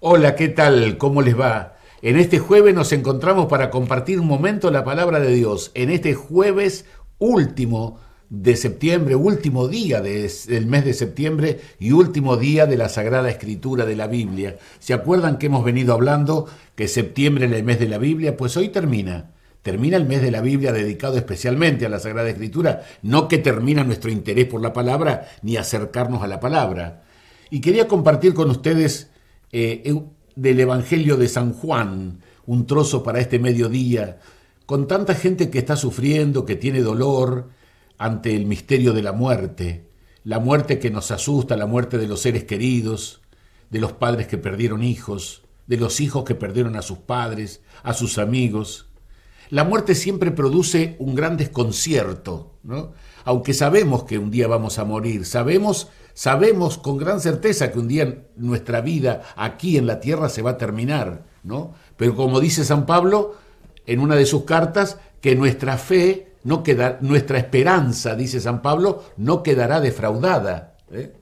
Hola, ¿qué tal? ¿Cómo les va? En este jueves nos encontramos para compartir un momento la palabra de Dios. En este jueves último de septiembre, último día del mes de septiembre y último día de la Sagrada Escritura de la Biblia. ¿Se acuerdan que hemos venido hablando que septiembre es el mes de la Biblia? Pues hoy termina. Termina el mes de la Biblia dedicado especialmente a la Sagrada Escritura, no que termina nuestro interés por la palabra ni acercarnos a la palabra. Y quería compartir con ustedes eh, del Evangelio de San Juan, un trozo para este mediodía, con tanta gente que está sufriendo, que tiene dolor ante el misterio de la muerte, la muerte que nos asusta, la muerte de los seres queridos, de los padres que perdieron hijos, de los hijos que perdieron a sus padres, a sus amigos. La muerte siempre produce un gran desconcierto, Aunque sabemos que un día vamos a morir, sabemos Sabemos con gran certeza que un día nuestra vida aquí en la tierra se va a terminar, ¿no? Pero como dice San Pablo en una de sus cartas, que nuestra fe no queda, nuestra esperanza, dice San Pablo, no quedará defraudada. ¿eh?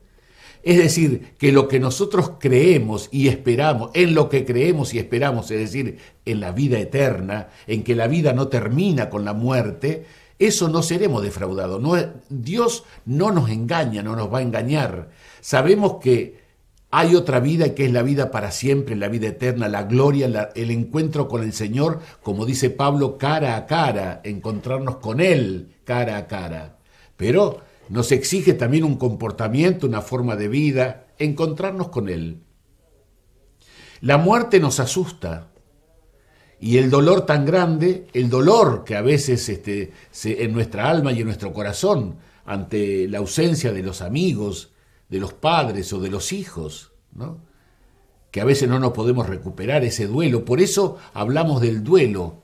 Es decir, que lo que nosotros creemos y esperamos, en lo que creemos y esperamos, es decir, en la vida eterna, en que la vida no termina con la muerte, eso no seremos defraudados. Dios no nos engaña, no nos va a engañar. Sabemos que hay otra vida que es la vida para siempre, la vida eterna, la gloria, el encuentro con el Señor, como dice Pablo, cara a cara, encontrarnos con Él cara a cara. Pero nos exige también un comportamiento, una forma de vida, encontrarnos con Él. La muerte nos asusta, y el dolor tan grande, el dolor que a veces este, en nuestra alma y en nuestro corazón ante la ausencia de los amigos, de los padres o de los hijos, que a veces no nos podemos recuperar ese duelo. Por eso hablamos del duelo.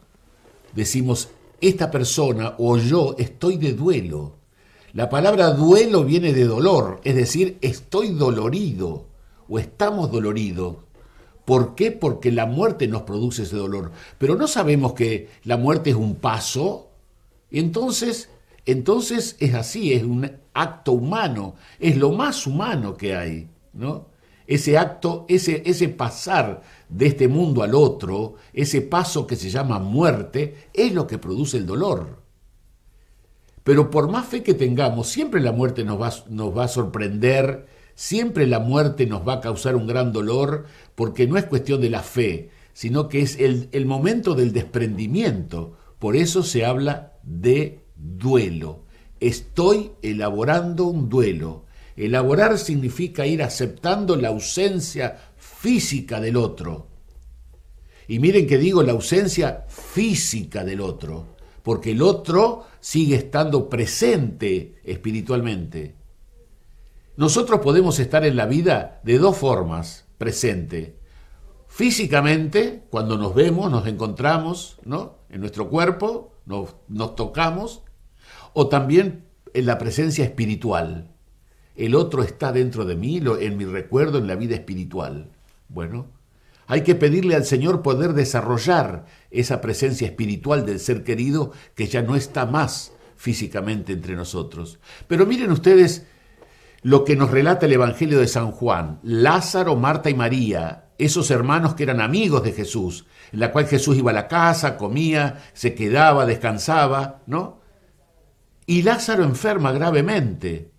Decimos, esta persona o yo estoy de duelo. La palabra duelo viene de dolor, es decir, estoy dolorido o estamos doloridos. ¿Por qué? Porque la muerte nos produce ese dolor. Pero no sabemos que la muerte es un paso. Entonces, entonces es así, es un acto humano, es lo más humano que hay, ¿no? Ese acto, ese, ese pasar de este mundo al otro, ese paso que se llama muerte, es lo que produce el dolor. Pero por más fe que tengamos, siempre la muerte nos nos va a sorprender, Siempre la muerte nos va a causar un gran dolor porque no es cuestión de la fe, sino que es el, momento del desprendimiento. Por eso se habla de duelo. Estoy elaborando un duelo. Elaborar significa ir aceptando la ausencia física del otro. Y miren que digo la ausencia física del otro, porque el otro sigue estando presente espiritualmente. Nosotros podemos estar en la vida de dos formas, presente. Físicamente, cuando nos vemos, nos encontramos, ¿no? En nuestro cuerpo, nos, nos tocamos, o también en la presencia espiritual. El otro está dentro de mí, en mi recuerdo, en la vida espiritual. Bueno, hay que pedirle al Señor poder desarrollar esa presencia espiritual del ser querido que ya no está más físicamente entre nosotros. Pero miren ustedes lo que nos relata el Evangelio de San Juan, Lázaro, Marta y María, esos hermanos que eran amigos de Jesús, en la cual Jesús iba a la casa, comía, se quedaba, descansaba, ¿no? Y Lázaro enferma gravemente.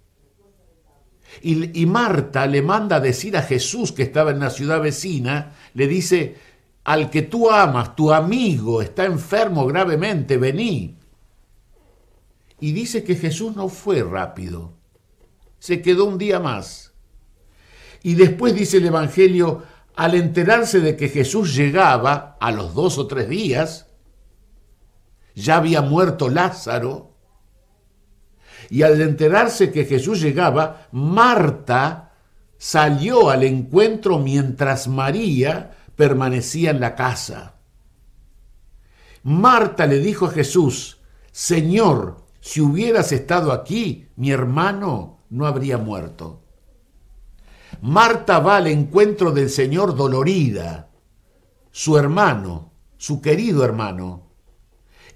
Y, Marta le manda a decir a Jesús que estaba en la ciudad vecina, le dice, al que tú amas, tu amigo, está enfermo gravemente, vení. Y dice que Jesús no fue rápido se quedó un día más. Y después dice el Evangelio, al enterarse de que Jesús llegaba a los dos o tres días, ya había muerto Lázaro, y al enterarse que Jesús llegaba, Marta salió al encuentro mientras María permanecía en la casa. Marta le dijo a Jesús, Señor, si hubieras estado aquí, mi hermano no habría muerto. Marta va al encuentro del Señor dolorida, su hermano, su querido hermano.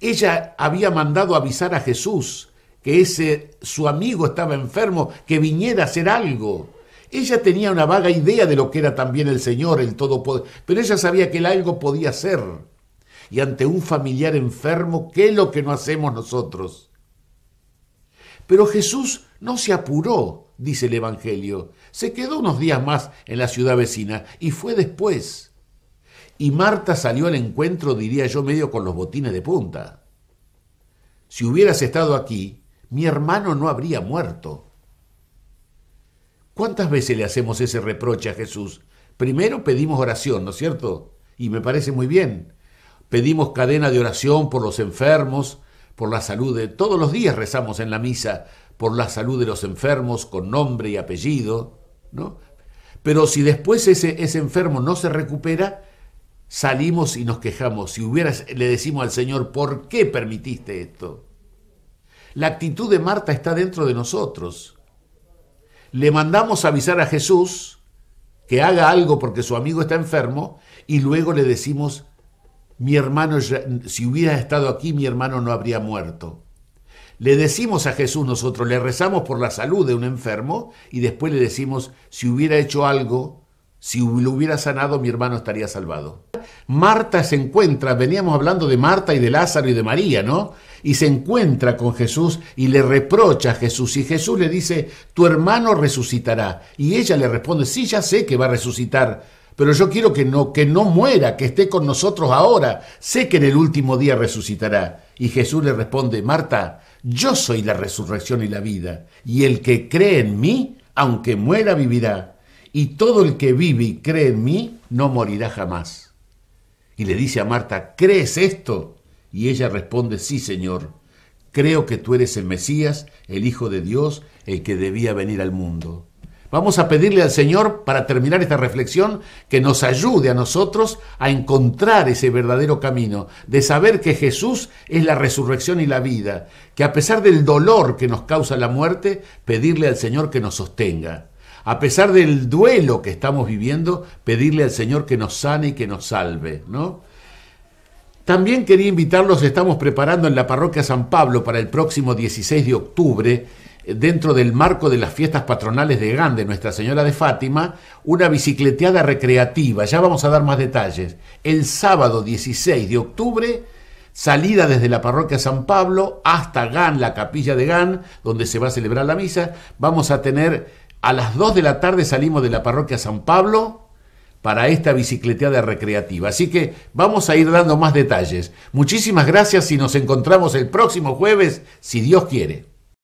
Ella había mandado avisar a Jesús que ese su amigo estaba enfermo, que viniera a hacer algo. Ella tenía una vaga idea de lo que era también el Señor, el Todopoderoso, pero ella sabía que él algo podía hacer. Y ante un familiar enfermo, ¿qué es lo que no hacemos nosotros? Pero Jesús no se apuró, dice el Evangelio. Se quedó unos días más en la ciudad vecina y fue después. Y Marta salió al encuentro, diría yo, medio con los botines de punta. Si hubieras estado aquí, mi hermano no habría muerto. ¿Cuántas veces le hacemos ese reproche a Jesús? Primero pedimos oración, ¿no es cierto? Y me parece muy bien. Pedimos cadena de oración por los enfermos, por la salud de... Todos los días rezamos en la misa por la salud de los enfermos con nombre y apellido, ¿no? Pero si después ese, enfermo no se recupera, salimos y nos quejamos. Si hubieras, le decimos al Señor, ¿por qué permitiste esto? La actitud de Marta está dentro de nosotros. Le mandamos avisar a Jesús que haga algo porque su amigo está enfermo y luego le decimos, mi hermano, si hubiera estado aquí, mi hermano no habría muerto. Le decimos a Jesús nosotros, le rezamos por la salud de un enfermo y después le decimos, si hubiera hecho algo, si lo hubiera sanado, mi hermano estaría salvado. Marta se encuentra, veníamos hablando de Marta y de Lázaro y de María, ¿no? Y se encuentra con Jesús y le reprocha a Jesús. Y Jesús le dice, tu hermano resucitará. Y ella le responde, sí, ya sé que va a resucitar pero yo quiero que no, que no muera, que esté con nosotros ahora. Sé que en el último día resucitará. Y Jesús le responde, Marta, yo soy la resurrección y la vida, y el que cree en mí, aunque muera, vivirá. Y todo el que vive y cree en mí, no morirá jamás. Y le dice a Marta, ¿crees esto? Y ella responde, sí, Señor, creo que tú eres el Mesías, el Hijo de Dios, el que debía venir al mundo. Vamos a pedirle al Señor, para terminar esta reflexión, que nos ayude a nosotros a encontrar ese verdadero camino, de saber que Jesús es la resurrección y la vida, que a pesar del dolor que nos causa la muerte, pedirle al Señor que nos sostenga. A pesar del duelo que estamos viviendo, pedirle al Señor que nos sane y que nos salve, ¿no? También quería invitarlos, estamos preparando en la parroquia San Pablo para el próximo 16 de octubre dentro del marco de las fiestas patronales de GAN de Nuestra Señora de Fátima, una bicicleteada recreativa. Ya vamos a dar más detalles. El sábado 16 de octubre, salida desde la parroquia San Pablo hasta GAN, la capilla de GAN, donde se va a celebrar la misa. Vamos a tener a las 2 de la tarde salimos de la parroquia San Pablo para esta bicicleteada recreativa. Así que vamos a ir dando más detalles. Muchísimas gracias y nos encontramos el próximo jueves, si Dios quiere.